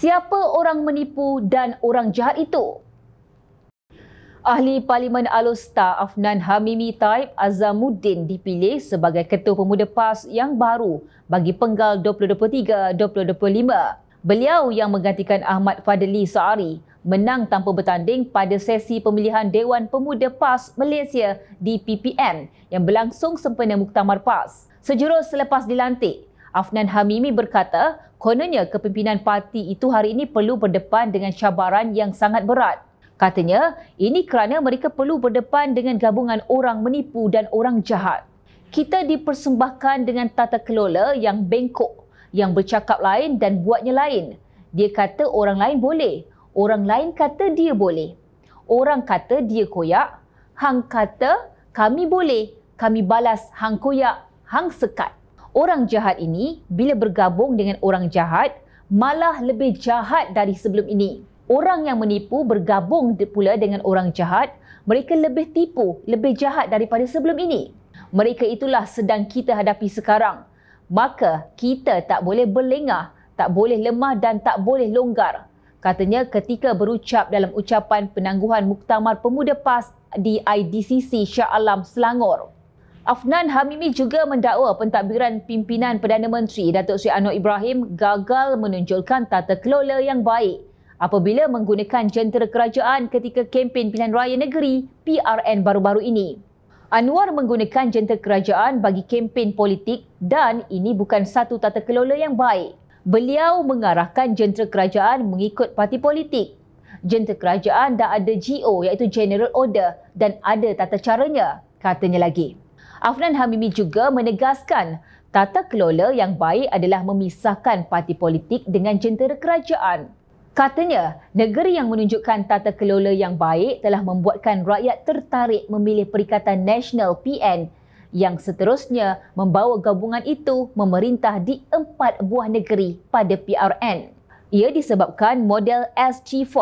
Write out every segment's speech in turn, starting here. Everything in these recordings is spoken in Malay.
siapa orang menipu dan orang jahat itu? Ahli Parlimen Alusta Afnan Hamimi Taib Azamuddin dipilih sebagai Ketua Pemuda PAS yang baru bagi penggal 2023-2025. Beliau yang menggantikan Ahmad Fadli Saari menang tanpa bertanding pada sesi pemilihan Dewan Pemuda PAS Malaysia di PPM yang berlangsung sempena Muktamar PAS. Sejurus selepas dilantik, Afnan Hamimi berkata, kononnya kepimpinan parti itu hari ini perlu berdepan dengan cabaran yang sangat berat. Katanya, ini kerana mereka perlu berdepan dengan gabungan orang menipu dan orang jahat. Kita dipersembahkan dengan tata kelola yang bengkok, yang bercakap lain dan buatnya lain. Dia kata orang lain boleh. Orang lain kata dia boleh. Orang kata dia koyak. Hang kata kami boleh. Kami balas hang koyak, hang sekat orang jahat ini bila bergabung dengan orang jahat malah lebih jahat dari sebelum ini. Orang yang menipu bergabung pula dengan orang jahat, mereka lebih tipu, lebih jahat daripada sebelum ini. Mereka itulah sedang kita hadapi sekarang. Maka kita tak boleh berlengah, tak boleh lemah dan tak boleh longgar. Katanya ketika berucap dalam ucapan penangguhan Muktamar Pemuda PAS di IDCC Shah Alam, Selangor. Afnan Hamimi juga mendakwa pentadbiran pimpinan Perdana Menteri Datuk Sri Anwar Ibrahim gagal menunjukkan tata kelola yang baik apabila menggunakan jentera kerajaan ketika kempen pilihan raya negeri PRN baru-baru ini. Anwar menggunakan jentera kerajaan bagi kempen politik dan ini bukan satu tata kelola yang baik. Beliau mengarahkan jentera kerajaan mengikut parti politik. Jentera kerajaan dah ada GO iaitu General Order dan ada tata caranya, katanya lagi. Afnan Hamimi juga menegaskan tata kelola yang baik adalah memisahkan parti politik dengan jentera kerajaan. Katanya, negeri yang menunjukkan tata kelola yang baik telah membuatkan rakyat tertarik memilih Perikatan Nasional PN yang seterusnya membawa gabungan itu memerintah di empat buah negeri pada PRN. Ia disebabkan model SG4,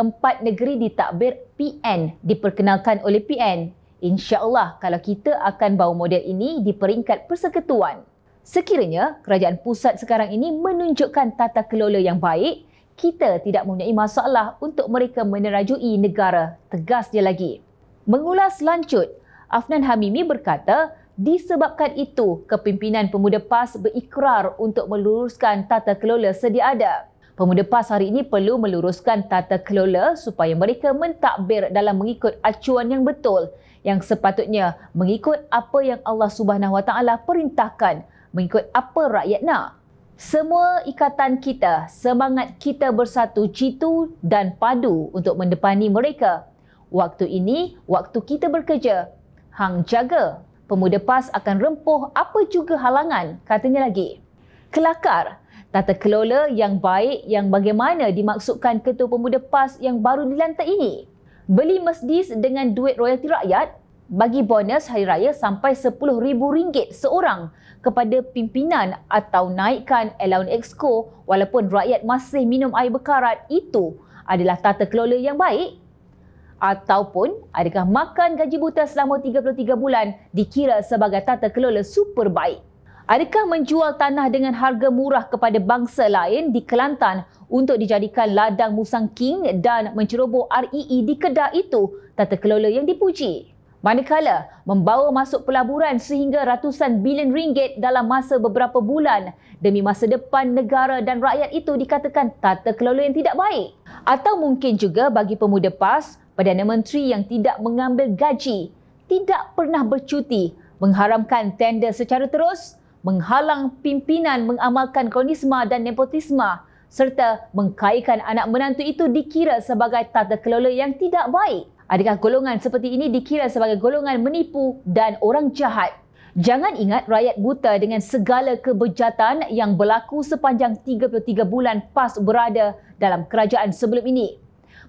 empat negeri ditakbir PN diperkenalkan oleh PN Insyaallah kalau kita akan bawa model ini di peringkat persekutuan. Sekiranya kerajaan pusat sekarang ini menunjukkan tata kelola yang baik, kita tidak mempunyai masalah untuk mereka menerajui negara, tegas dia lagi. Mengulas lanjut, Afnan Hamimi berkata, disebabkan itu kepimpinan pemuda PAS berikrar untuk meluruskan tata kelola sedia ada. Pemuda PAS hari ini perlu meluruskan tata kelola supaya mereka mentakbir dalam mengikut acuan yang betul yang sepatutnya mengikut apa yang Allah Subhanahu Wa Taala perintahkan, mengikut apa rakyat nak. Semua ikatan kita, semangat kita bersatu citu dan padu untuk mendepani mereka. Waktu ini, waktu kita bekerja. Hang jaga. Pemuda PAS akan rempuh apa juga halangan, katanya lagi. Kelakar, tata kelola yang baik yang bagaimana dimaksudkan ketua pemuda PAS yang baru dilantik ini? beli Mercedes dengan duit royalti rakyat bagi bonus hari raya sampai RM10,000 seorang kepada pimpinan atau naikkan allowance exco walaupun rakyat masih minum air bekarat itu adalah tata kelola yang baik? Ataupun adakah makan gaji buta selama 33 bulan dikira sebagai tata kelola super baik? Adakah menjual tanah dengan harga murah kepada bangsa lain di Kelantan untuk dijadikan ladang Musang King dan menceroboh REE e di Kedah itu tata kelola yang dipuji? Manakala, membawa masuk pelaburan sehingga ratusan bilion ringgit dalam masa beberapa bulan demi masa depan negara dan rakyat itu dikatakan tata kelola yang tidak baik. Atau mungkin juga bagi pemuda PAS, Perdana Menteri yang tidak mengambil gaji, tidak pernah bercuti, mengharamkan tender secara terus, menghalang pimpinan mengamalkan kronisma dan nepotisma serta mengkaitkan anak menantu itu dikira sebagai tata kelola yang tidak baik. Adakah golongan seperti ini dikira sebagai golongan menipu dan orang jahat? Jangan ingat rakyat buta dengan segala kebejatan yang berlaku sepanjang 33 bulan pas berada dalam kerajaan sebelum ini.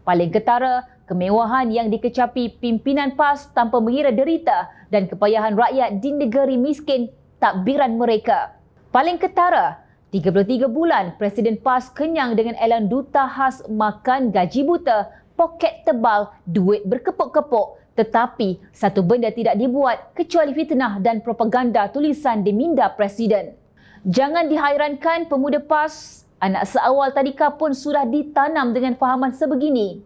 Paling ketara, kemewahan yang dikecapi pimpinan PAS tanpa mengira derita dan kepayahan rakyat di negeri miskin pentadbiran mereka. Paling ketara, 33 bulan Presiden PAS kenyang dengan elan duta khas makan gaji buta, poket tebal, duit berkepuk-kepuk tetapi satu benda tidak dibuat kecuali fitnah dan propaganda tulisan di minda Presiden. Jangan dihairankan pemuda PAS, anak seawal tadika pun sudah ditanam dengan fahaman sebegini.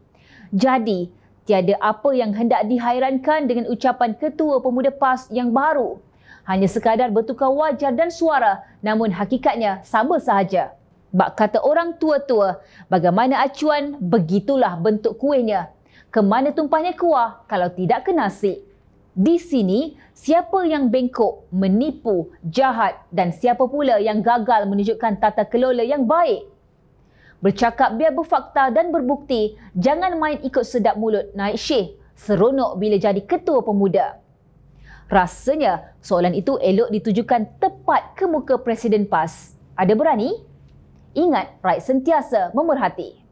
Jadi, tiada apa yang hendak dihairankan dengan ucapan ketua pemuda PAS yang baru hanya sekadar bertukar wajah dan suara namun hakikatnya sama sahaja. Bak kata orang tua-tua, bagaimana acuan, begitulah bentuk kuihnya. Kemana tumpahnya kuah kalau tidak ke nasi? Di sini, siapa yang bengkok, menipu, jahat dan siapa pula yang gagal menunjukkan tata kelola yang baik? Bercakap biar berfakta dan berbukti, jangan main ikut sedap mulut naik syih. Seronok bila jadi ketua pemuda. Rasanya soalan itu elok ditujukan tepat ke muka Presiden PAS. Ada berani? Ingat, Rakyat sentiasa memerhati.